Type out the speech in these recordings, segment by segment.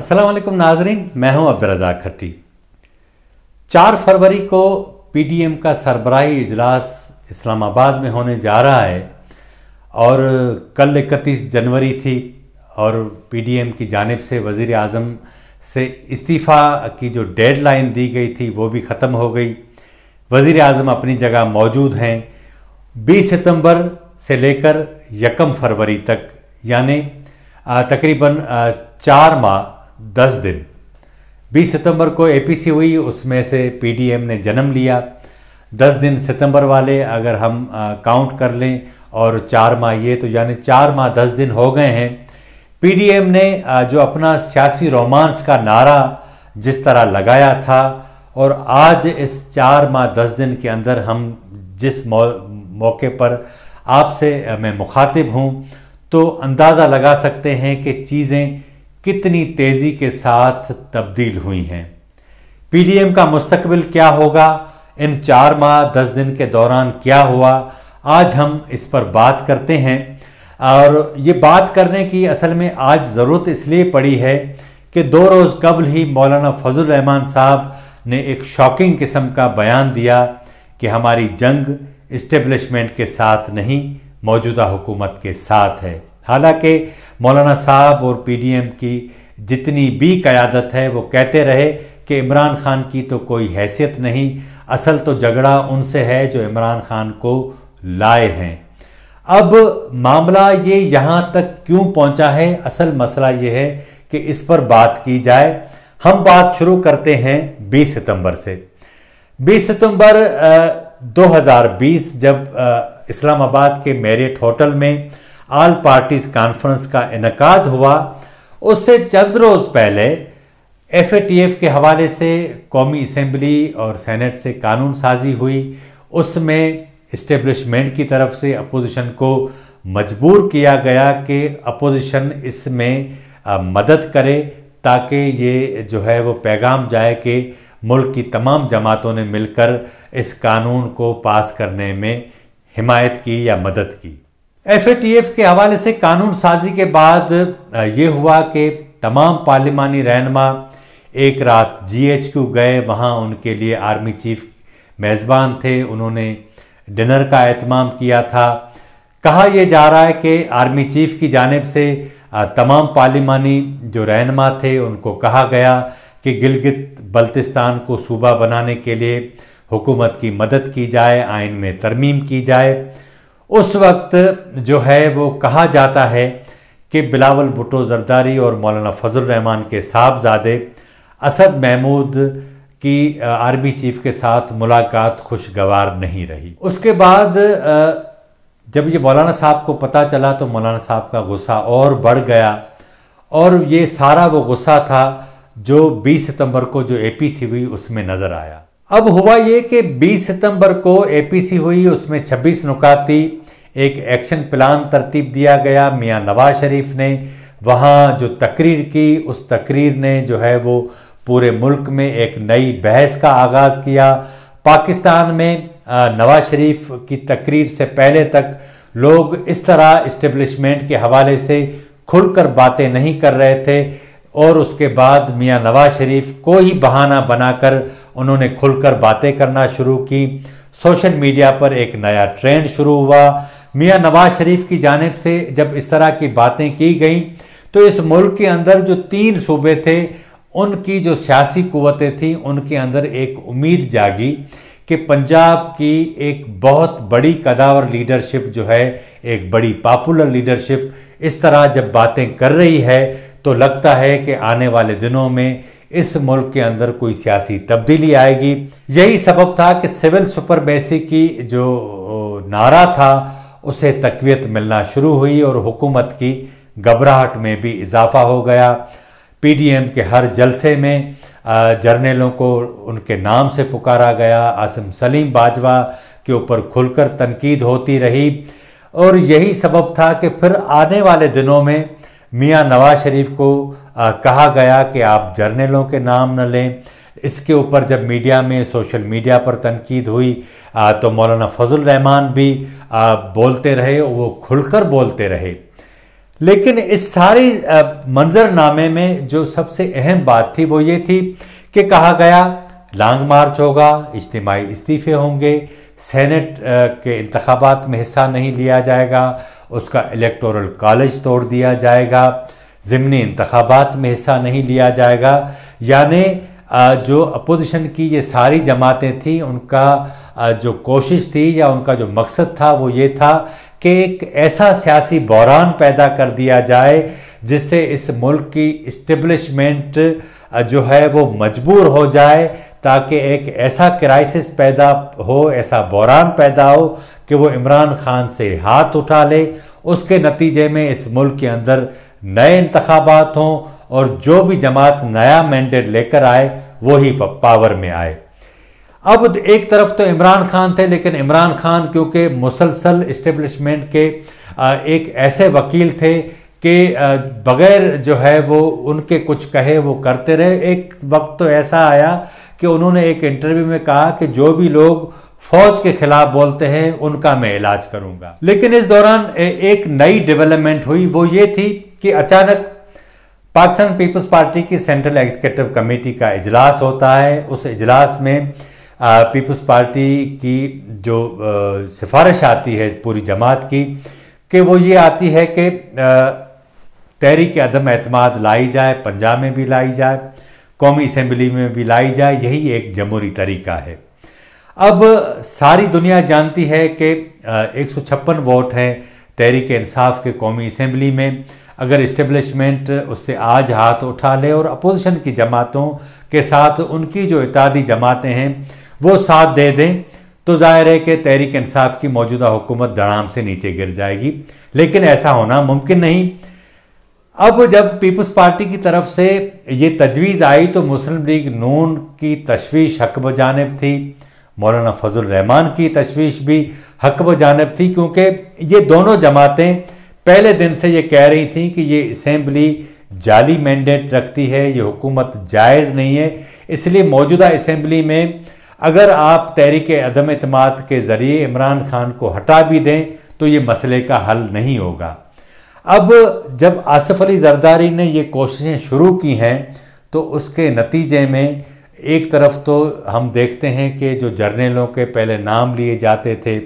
असलम नाजरीन मैं हूं अब्दुलरजाक खट्टी चार फरवरी को पीडीएम का सरबराही इजलास इस्लामाबाद में होने जा रहा है और कल इकतीस जनवरी थी और पीडीएम की जानब से वज़ी अजम से इस्तीफ़ा की जो डेड लाइन दी गई थी वो भी ख़त्म हो गई वज़ी अजम अपनी जगह मौजूद हैं 20 सितंबर से लेकर यकम फरवरी तक यानी तकरीबन चार माह दस दिन 20 सितंबर को एपीसी हुई उसमें से पीडीएम ने जन्म लिया 10 दिन सितंबर वाले अगर हम काउंट कर लें और चार माह ये तो यानी चार माह दस दिन हो गए हैं पीडीएम ने जो अपना सियासी रोमांस का नारा जिस तरह लगाया था और आज इस चार माह दस दिन के अंदर हम जिस मौ, मौके पर आपसे मैं मुखातिब हूँ तो अंदाज़ा लगा सकते हैं कि चीज़ें कितनी तेजी के साथ तब्दील हुई हैं पीडीएम का मुस्तकबिल क्या होगा इन चार माह दस दिन के दौरान क्या हुआ आज हम इस पर बात करते हैं और ये बात करने की असल में आज ज़रूरत इसलिए पड़ी है कि दो रोज़ कबल ही मौलाना फजल रहमान साहब ने एक शॉकिंग किस्म का बयान दिया कि हमारी जंग इस्टेब्लिशमेंट के साथ नहीं मौजूदा हुकूमत के साथ है हालांकि मौलाना साहब और पीडीएम की जितनी भी क़्यादत है वो कहते रहे कि इमरान खान की तो कोई हैसियत नहीं असल तो झगड़ा उनसे है जो इमरान खान को लाए हैं अब मामला ये यहाँ तक क्यों पहुँचा है असल मसला ये है कि इस पर बात की जाए हम बात शुरू करते हैं 20 सितंबर से 20 सितंबर 2020 जब इस्लामाबाद के मेरिट होटल में ऑल पार्टीज कॉन्फ्रेंस का इनका हुआ उससे चंद रोज पहले एफ के हवाले से कौमी असम्बली और सैनेट से कानून साजी हुई उसमें इस्टेब्लिशमेंट की तरफ से अपोजिशन को मजबूर किया गया कि अपोजिशन इसमें मदद करे ताकि ये जो है वो पैगाम जाए कि मुल्क की तमाम जमातों ने मिलकर इस कानून को पास करने में हिमायत की या मदद की एफएटीएफ के हवाले से कानून साजी के बाद ये हुआ कि तमाम पार्लिमानी रहनमा एक रात जीएचक्यू गए वहाँ उनके लिए आर्मी चीफ मेज़बान थे उन्होंने डिनर का अहतमाम किया था कहा यह जा रहा है कि आर्मी चीफ की जानब से तमाम पार्लिमानी जो रहनमा थे उनको कहा गया कि गिलगित बल्तिस्तान को सूबा बनाने के लिए हुकूमत की मदद की जाए आइन में तरमीम की जाए उस वक्त जो है वो कहा जाता है कि बिलावल भुटो जरदारी और मौलाना फजल रहमान के साहबजादे असद महमूद की आर्मी चीफ के साथ मुलाकात खुशगवार नहीं रही उसके बाद जब ये मौलाना साहब को पता चला तो मौलाना साहब का गुस्सा और बढ़ गया और ये सारा वो गुस्सा था जो 20 सितंबर को जो एपीसी हुई उसमें नज़र आया अब हुआ ये कि 20 सितंबर को एपीसी हुई उसमें 26 नुकाती एक एक्शन प्लान तरतीब दिया गया मियाँ नवाज शरीफ ने वहाँ जो तकरीर की उस तकरीर ने जो है वो पूरे मुल्क में एक नई बहस का आगाज़ किया पाकिस्तान में नवाज शरीफ की तकरीर से पहले तक लोग इस तरह इस्टेब्लिशमेंट के हवाले से खुलकर बातें नहीं कर रहे थे और उसके बाद मियाँ नवाज शरीफ को ही बहाना बनाकर उन्होंने खुलकर बातें करना शुरू की सोशल मीडिया पर एक नया ट्रेंड शुरू हुआ मियाँ नवाज शरीफ की जानब से जब इस तरह की बातें की गई तो इस मुल्क के अंदर जो तीन सूबे थे उनकी जो सियासी कुतें थीं उनके अंदर एक उम्मीद जागी कि पंजाब की एक बहुत बड़ी कदावर लीडरशिप जो है एक बड़ी पॉपुलर लीडरशिप इस तरह जब बातें कर रही है तो लगता है कि आने वाले दिनों में इस मुल्क के अंदर कोई सियासी तब्दीली आएगी यही सबब था कि सिविल सुपरमेसी की जो नारा था उसे तकवीत मिलना शुरू हुई और हुकूमत की घबराहट में भी इजाफा हो गया पीडीएम के हर जलसे में जर्नेलों को उनके नाम से पुकारा गया आसिम सलीम बाजवा के ऊपर खुलकर तनकीद होती रही और यही सबब था कि फिर आने वाले दिनों में मियाँ नवाज शरीफ को कहा गया कि आप जर्नेलों के नाम न लें इसके ऊपर जब मीडिया में सोशल मीडिया पर तनकीद हुई आ, तो मौलाना फजल रहमान भी आ, बोलते रहे वो खुलकर बोलते रहे लेकिन इस सारी मंजरनामे में जो सबसे अहम बात थी वो ये थी कि कहा गया लॉन्ग मार्च होगा इज्तमाही इस्तीफ़े होंगे सेनेट के इंतबात में हिस्सा नहीं लिया जाएगा उसका इलेक्टोरल कॉलेज तोड़ दिया जाएगा ज़मनी इंतबात में हिस्सा नहीं लिया जाएगा यानी जो अपोजिशन की ये सारी जमातें थीं उनका जो कोशिश थी या उनका जो मकसद था वो ये था कि एक ऐसा सियासी बहरान पैदा कर दिया जाए जिससे इस मुल्क की इस्टबलिशमेंट जो है वो मजबूर हो जाए ताकि एक ऐसा क्राइसिस पैदा हो ऐसा बहरान पैदा हो कि वो इमरान खान से हाथ उठा ले उसके नतीजे में इस मुल्क के अंदर नए इंतबात हों और जो भी जमात नया मैंडेट लेकर आए वो ही पावर में आए अब एक तरफ तो इमरान खान थे लेकिन इमरान खान क्योंकि मुसलसल इस्टेब्लिशमेंट के एक ऐसे वकील थे कि बगैर जो है वो उनके कुछ कहे वो करते रहे एक वक्त तो ऐसा आया कि उन्होंने एक इंटरव्यू में कहा कि जो भी लोग फौज के खिलाफ बोलते हैं उनका मैं इलाज करूंगा लेकिन इस दौरान एक नई डेवलपमेंट हुई वो ये थी कि अचानक पाकिस्तान पीपल्स पार्टी की सेंट्रल एग्जीक्यूटिव कमेटी का इजलास होता है उस इजलास में पीपल्स पार्टी की जो सिफारिश आती है पूरी जमात की कि वो ये आती है कि तहरीक अदम अतमाद लाई जाए पंजाब में भी लाई जाए कौमी इसम्बली में भी लाई जाए यही एक जमहूरी तरीका है अब सारी दुनिया जानती है कि एक वोट हैं तहरीक इंसाफ के कौमी असम्बली में अगर इस्टेब्लिशमेंट उससे आज हाथ उठा ले और अपोजिशन की जमातों के साथ उनकी जो इतादी जमातें हैं वो साथ दे दें तो जाहिर है कि तहरीक इंसाफ की मौजूदा हुकूमत दड़ाम से नीचे गिर जाएगी लेकिन ऐसा होना मुमकिन नहीं अब जब पीपल्स पार्टी की तरफ से ये तजवीज़ आई तो मुस्लिम लीग नून की तशवीश हक जानब थी मौलाना फजल रहमान की तशवीश भी हक जानब थी क्योंकि ये दोनों जमातें पहले दिन से ये कह रही थी कि ये असेंबली जाली मैंडेट रखती है ये हुकूमत जायज़ नहीं है इसलिए मौजूदा असम्बली में अगर आप तहरीक अदम अतमाद के ज़रिए इमरान खान को हटा भी दें तो ये मसले का हल नहीं होगा अब जब आसफ़ अली जरदारी ने ये कोशिशें शुरू की हैं तो उसके नतीजे में एक तरफ तो हम देखते हैं कि जो जर्नेलों के पहले नाम लिए जाते थे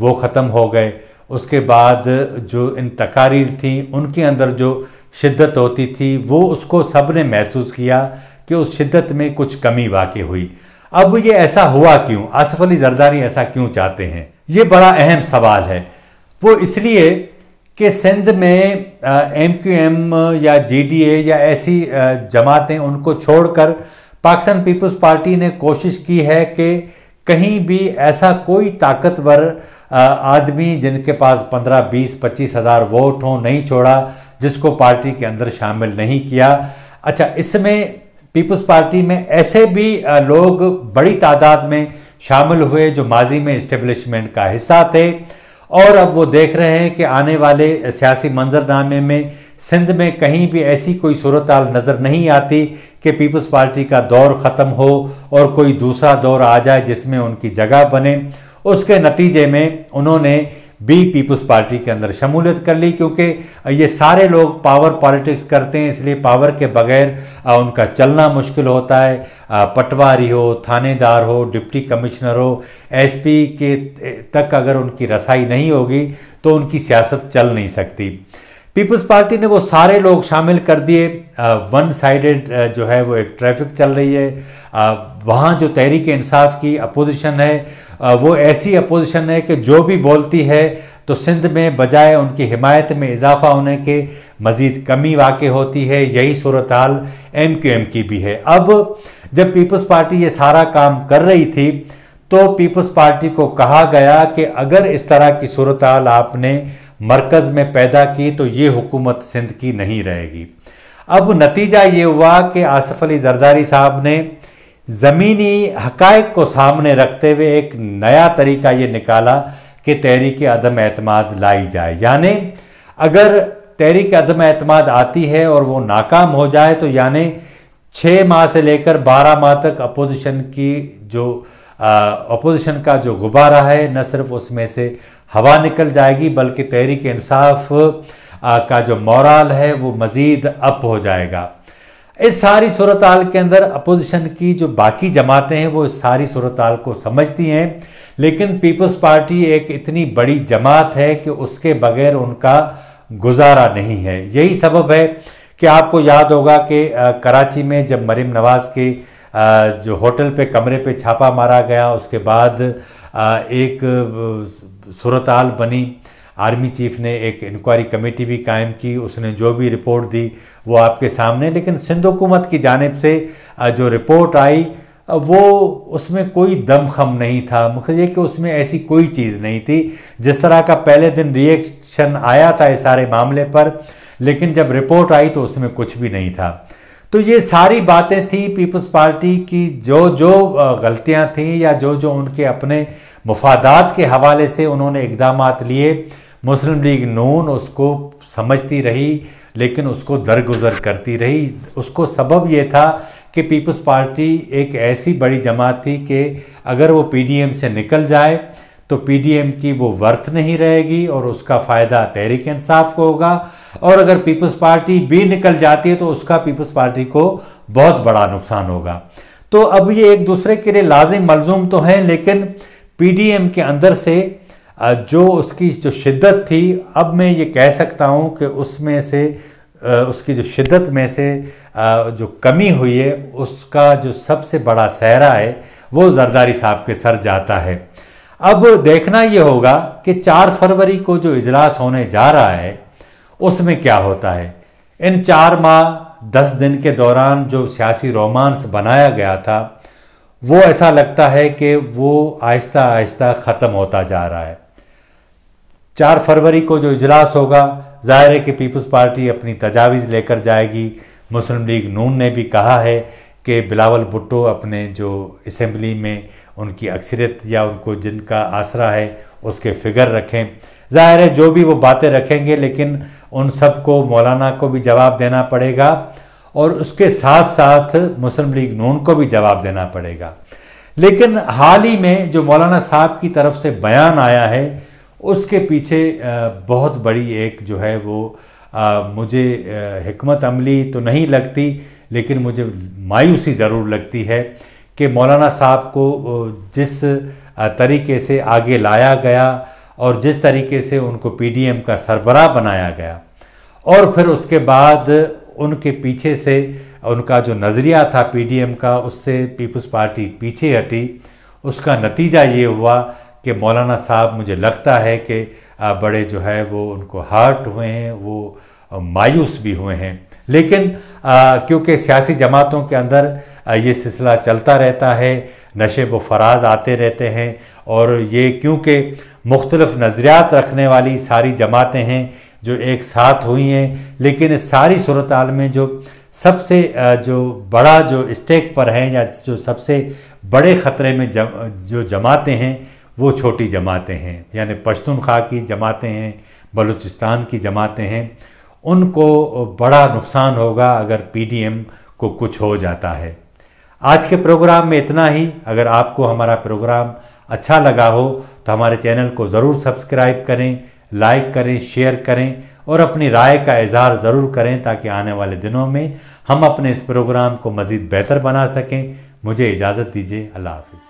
वो ख़त्म हो गए उसके बाद जो इन तकारीर थी उनके अंदर जो शिद्दत होती थी वो उसको सब ने महसूस किया कि उस शिद्दत में कुछ कमी वाकई हुई अब ये ऐसा हुआ क्यों आसफ अली जरदारी ऐसा क्यों चाहते हैं ये बड़ा अहम सवाल है वो इसलिए कि सिंध में एम क्यू एम या जी डी ए या ऐसी जमातें उनको छोड़कर पाकिस्तान पीपल्स पार्टी ने कोशिश की है कि कहीं भी ऐसा कोई ताकतवर आदमी जिनके पास पंद्रह बीस पच्चीस हज़ार वोट हों नहीं छोड़ा जिसको पार्टी के अंदर शामिल नहीं किया अच्छा इसमें पीपल्स पार्टी में ऐसे भी लोग बड़ी तादाद में शामिल हुए जो माजी में इस्टेब्लिशमेंट का हिस्सा थे और अब वो देख रहे हैं कि आने वाले सियासी मंजरनामे में सिंध में कहीं भी ऐसी कोई सूरत नज़र नहीं आती कि पीपल्स पार्टी का दौर ख़त्म हो और कोई दूसरा दौर आ जाए जिसमें उनकी जगह बने उसके नतीजे में उन्होंने बी पीपुल्स पार्टी के अंदर शमूलियत कर ली क्योंकि ये सारे लोग पावर पॉलिटिक्स करते हैं इसलिए पावर के बगैर उनका चलना मुश्किल होता है पटवारी हो थानेदार हो डिप्टी कमिश्नर हो एसपी के तक अगर उनकी रसाई नहीं होगी तो उनकी सियासत चल नहीं सकती पीपल्स पार्टी ने वो सारे लोग शामिल कर दिए वन साइडेड जो है वो एक ट्रैफिक चल रही है वहाँ जो तहरीक इंसाफ की अपोजिशन है वो ऐसी अपोजिशन है कि जो भी बोलती है तो सिंध में बजाय उनकी हिमायत में इजाफा होने के मज़ीद कमी वाक़ होती है यही सूरत हाल एम क्यू एम की भी है अब जब पीपल्स पार्टी ये सारा काम कर रही थी तो पीपल्स पार्टी को कहा गया कि अगर इस तरह की सूरत हाल आपने मरकज़ में पैदा की तो ये हुकूमत सिंध की नहीं रहेगी अब नतीजा ये हुआ कि आसफ़ अली जरदारी साहब ने ज़मीनी हकायक को सामने रखते हुए एक नया तरीका ये निकाला कि तहरीक अदम अतमाद लाई जाए यानी अगर तहरीक अदम अतमाद आती है और वो नाकाम हो जाए तो यानी छः माह से लेकर बारह माह तक अपोजिशन की जो अपोजिशन का जो गुब्बारा है न सिर्फ उसमें से हवा निकल जाएगी बल्कि तहरीक इंसाफ का जो मॉरल है वो मज़ीद अप हो जाएगा इस सारी सूरत हाल के अंदर अपोजिशन की जो बाकी जमातें हैं वो इस सारी सूरत हाल को समझती हैं लेकिन पीपल्स पार्टी एक इतनी बड़ी जमात है कि उसके बगैर उनका गुजारा नहीं है यही सबब है कि आपको याद होगा कि कराची में जब मरीम नवाज़ के जो होटल पे कमरे पे छापा मारा गया उसके बाद एक सूरत हाल बनी आर्मी चीफ ने एक इंक्वायरी कमेटी भी कायम की उसने जो भी रिपोर्ट दी वो आपके सामने लेकिन सिंध हुकूमत की जानब से जो रिपोर्ट आई वो उसमें कोई दमखम नहीं था मुख्य कि उसमें ऐसी कोई चीज़ नहीं थी जिस तरह का पहले दिन रिएक्शन आया था इस सारे मामले पर लेकिन जब रिपोर्ट आई तो उसमें कुछ भी नहीं था तो ये सारी बातें थी पीपल्स पार्टी की जो जो गलतियां थीं या जो जो उनके अपने मफादात के हवाले से उन्होंने इकदाम लिए मुस्लिम लीग नून उसको समझती रही लेकिन उसको दरगुजर करती रही उसको सबब ये था कि पीपल्स पार्टी एक ऐसी बड़ी जमात थी कि अगर वो पीडीएम से निकल जाए तो पीडीएम की वो वर्थ नहीं रहेगी और उसका फ़ायदा तहरीक इंसाफ को होगा और अगर पीपल्स पार्टी भी निकल जाती है तो उसका पीपल्स पार्टी को बहुत बड़ा नुकसान होगा तो अब ये एक दूसरे के लिए लाजिम मलजूम तो हैं लेकिन पीडीएम के अंदर से जो उसकी जो शिद्दत थी अब मैं ये कह सकता हूँ कि उसमें से उसकी जो शिद्दत में से जो कमी हुई है उसका जो सबसे बड़ा सहरा है वो जरदारी साहब के सर जाता है अब देखना ये होगा कि 4 फरवरी को जो इजलास होने जा रहा है उसमें क्या होता है इन चार माह दस दिन के दौरान जो सियासी रोमांस बनाया गया था वो ऐसा लगता है कि वो आहिस्ता आहिस्ता ख़त्म होता जा रहा है चार फरवरी को जो इजलास होगा जाहिर है कि पीपल्स पार्टी अपनी तजावीज़ लेकर जाएगी मुस्लिम लीग नून ने भी कहा है कि बिलावल भुट्टो अपने जो इसम्बली में उनकी अक्सरियत या उनको जिनका आसरा है उसके फिगर रखें जाहिर है जो भी वो बातें रखेंगे लेकिन उन सब को मौलाना को भी जवाब देना पड़ेगा और उसके साथ साथ मुस्लिम लीग नून को भी जवाब देना पड़ेगा लेकिन हाल ही में जो मौलाना साहब की तरफ से बयान आया है उसके पीछे बहुत बड़ी एक जो है वो मुझे हमत अमली तो नहीं लगती लेकिन मुझे मायूसी ज़रूर लगती है कि मौलाना साहब को जिस तरीके से आगे लाया गया और जिस तरीके से उनको पीडीएम का सरबराह बनाया गया और फिर उसके बाद उनके पीछे से उनका जो नज़रिया था पीडीएम का उससे पीपल्स पार्टी पीछे हटी उसका नतीजा ये हुआ कि मौलाना साहब मुझे लगता है कि बड़े जो है वो उनको हार्ट हुए हैं वो मायूस भी हुए हैं लेकिन क्योंकि सियासी जमातों के अंदर ये सिलसिला चलता रहता है नशे व फराज आते रहते हैं और ये क्योंकि मुख्तलफ़ नज़रियात रखने वाली सारी जमातें हैं जो एक साथ हुई हैं लेकिन इस सारी सूरत में जो सबसे जो बड़ा जो स्टेक पर हैं या जो सबसे बड़े ख़तरे में जम, जो जमातें हैं वो छोटी जमातें हैं यानी पश्तूनख्वा की जमातें हैं बलूचिस्तान की जमातें हैं उनको बड़ा नुकसान होगा अगर पी को कुछ हो जाता है आज के प्रोग्राम में इतना ही अगर आपको हमारा प्रोग्राम अच्छा लगा हो तो हमारे चैनल को ज़रूर सब्सक्राइब करें लाइक करें शेयर करें और अपनी राय का इजहार ज़रूर करें ताकि आने वाले दिनों में हम अपने इस प्रोग्राम को मज़ीद बेहतर बना सकें मुझे इजाज़त दीजिए अल्लाह हाफिज़